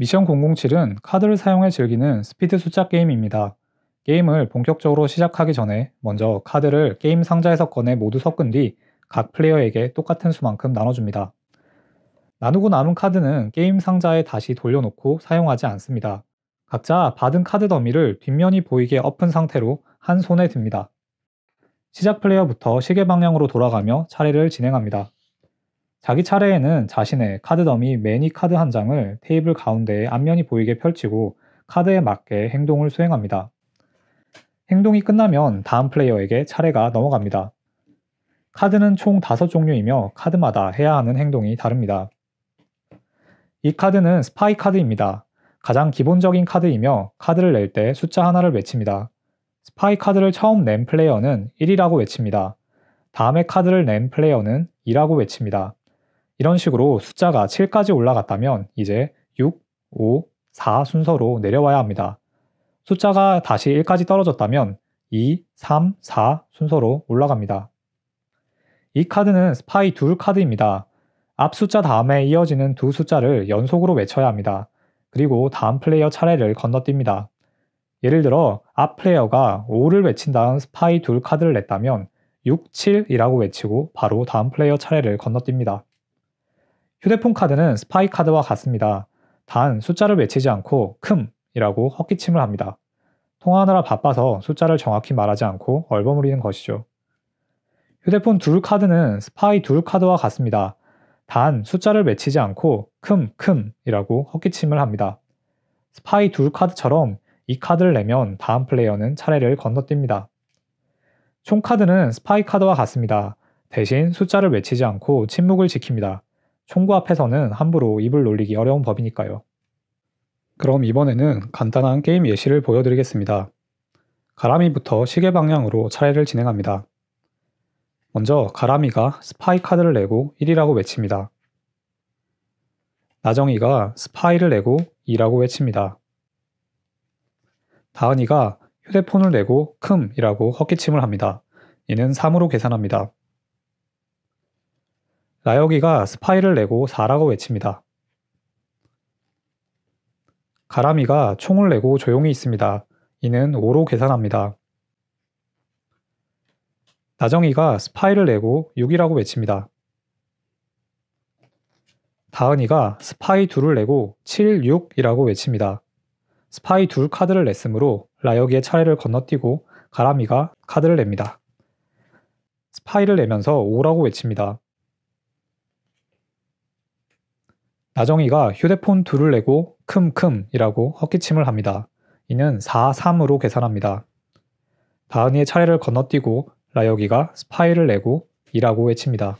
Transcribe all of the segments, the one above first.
미션 007은 카드를 사용해 즐기는 스피드 숫자 게임입니다. 게임을 본격적으로 시작하기 전에 먼저 카드를 게임 상자에서 꺼내 모두 섞은 뒤 각 플레이어에게 똑같은 수만큼 나눠줍니다. 나누고 남은 카드는 게임 상자에 다시 돌려놓고 사용하지 않습니다. 각자 받은 카드 더미를 뒷면이 보이게 엎은 상태로 한 손에 듭니다. 시작 플레이어부터 시계 방향으로 돌아가며 차례를 진행합니다. 자기 차례에는 자신의 카드 더미 매니 카드 한 장을 테이블 가운데에 앞면이 보이게 펼치고 카드에 맞게 행동을 수행합니다. 행동이 끝나면 다음 플레이어에게 차례가 넘어갑니다. 카드는 총 5종류이며 카드마다 해야 하는 행동이 다릅니다. 이 카드는 스파이 카드입니다. 가장 기본적인 카드이며 카드를 낼 때 숫자 하나를 외칩니다. 스파이 카드를 처음 낸 플레이어는 1이라고 외칩니다. 다음에 카드를 낸 플레이어는 2라고 외칩니다. 이런 식으로 숫자가 7까지 올라갔다면 이제 6, 5, 4 순서로 내려와야 합니다. 숫자가 다시 1까지 떨어졌다면 2, 3, 4 순서로 올라갑니다. 이 카드는 스파이 둘 카드입니다. 앞 숫자 다음에 이어지는 두 숫자를 연속으로 외쳐야 합니다. 그리고 다음 플레이어 차례를 건너뜁니다. 예를 들어 앞 플레이어가 5를 외친 다음 스파이 둘 카드를 냈다면 6, 7이라고 외치고 바로 다음 플레이어 차례를 건너뜁니다. 휴대폰 카드는 스파이 카드와 같습니다. 단 숫자를 외치지 않고 큼이라고 헛기침을 합니다. 통화하느라 바빠서 숫자를 정확히 말하지 않고 얼버무리는 것이죠. 휴대폰 둘 카드는 스파이 둘 카드와 같습니다. 단 숫자를 외치지 않고 큼, 큼이라고 헛기침을 합니다. 스파이 둘 카드처럼 이 카드를 내면 다음 플레이어는 차례를 건너뜁니다. 총 카드는 스파이 카드와 같습니다. 대신 숫자를 외치지 않고 침묵을 지킵니다. 총구 앞에서는 함부로 입을 놀리기 어려운 법이니까요. 그럼 이번에는 간단한 게임 예시를 보여드리겠습니다. 가라미부터 시계 방향으로 차례를 진행합니다. 먼저 가라미가 스파이 카드를 내고 1이라고 외칩니다. 나정이가 스파이를 내고 2라고 외칩니다. 다은이가 휴대폰을 내고 큼이라고 헛기침을 합니다. 이는 3으로 계산합니다. 라여기가 스파이를 내고 4라고 외칩니다. 가람이가 총을 내고 조용히 있습니다. 이는 5로 계산합니다. 나정이가 스파이를 내고 6이라고 외칩니다. 다은이가 스파이 2을 내고 7, 6이라고 외칩니다. 스파이 2 카드를 냈으므로 라여기의 차례를 건너뛰고 가람이가 카드를 냅니다. 스파이를 내면서 5라고 외칩니다. 나정이가 휴대폰 둘을 내고 큼큼이라고 헛기침을 합니다. 이는 4, 3으로 계산합니다. 다은이의 차례를 건너뛰고 라혁이가 스파이를 내고 이라고 외칩니다.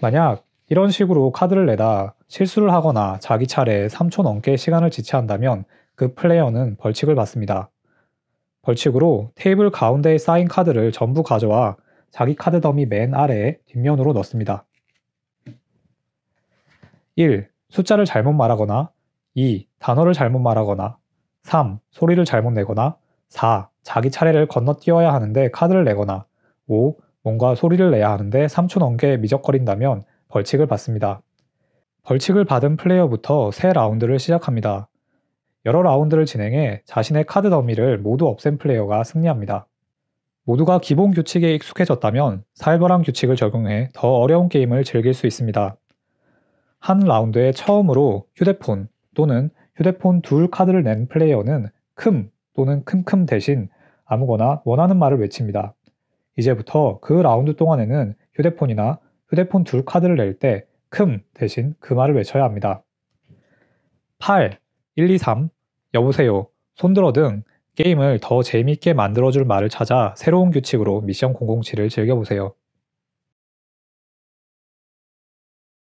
만약 이런 식으로 카드를 내다 실수를 하거나 자기 차례에 3초 넘게 시간을 지체한다면 그 플레이어는 벌칙을 받습니다. 벌칙으로 테이블 가운데에 쌓인 카드를 전부 가져와 자기 카드 더미 맨 아래에 뒷면으로 넣습니다. 1. 숫자를 잘못 말하거나 2. 단어를 잘못 말하거나 3. 소리를 잘못 내거나 4. 자기 차례를 건너뛰어야 하는데 카드를 내거나 5. 뭔가 소리를 내야 하는데 3초 넘게 미적거린다면 벌칙을 받습니다. 벌칙을 받은 플레이어부터 새 라운드를 시작합니다. 여러 라운드를 진행해 자신의 카드 더미를 모두 없앤 플레이어가 승리합니다. 모두가 기본 규칙에 익숙해졌다면 살벌한 규칙을 적용해 더 어려운 게임을 즐길 수 있습니다. 한 라운드에 처음으로 휴대폰 또는 휴대폰 둘 카드를 낸 플레이어는 큼 또는 큼큼 대신 아무거나 원하는 말을 외칩니다. 이제부터 그 라운드 동안에는 휴대폰이나 휴대폰 둘 카드를 낼 때 큼 대신 그 말을 외쳐야 합니다. 8, 1, 2, 3, 여보세요, 손들어 등 게임을 더 재미있게 만들어줄 말을 찾아 새로운 규칙으로 미션 007을 즐겨보세요.